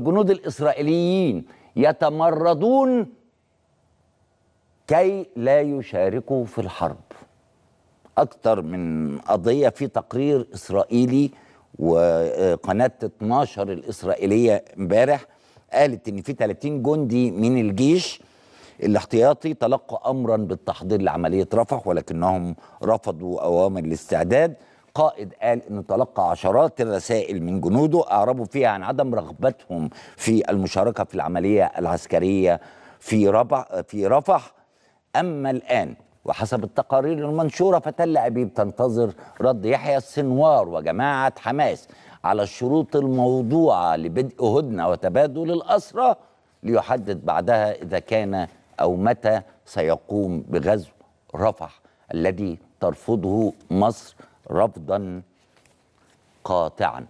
الجنود الإسرائيليين يتمردون كي لا يشاركوا في الحرب أكثر من قضية في تقرير إسرائيلي وقناة 12 الإسرائيلية امبارح قالت إن في 30 جندي من الجيش الاحتياطي تلقوا أمرا بالتحضير لعملية رفح ولكنهم رفضوا أوامر الاستعداد قائد قال انه تلقى عشرات الرسائل من جنوده اعربوا فيها عن عدم رغبتهم في المشاركه في العمليه العسكريه في ربع في رفح اما الان وحسب التقارير المنشوره فتل ابيب تنتظر رد يحيى السنوار وجماعه حماس على الشروط الموضوعه لبدء هدنه وتبادل الاسرى ليحدد بعدها اذا كان او متى سيقوم بغزو رفح الذي ترفضه مصر رفضا قاطعا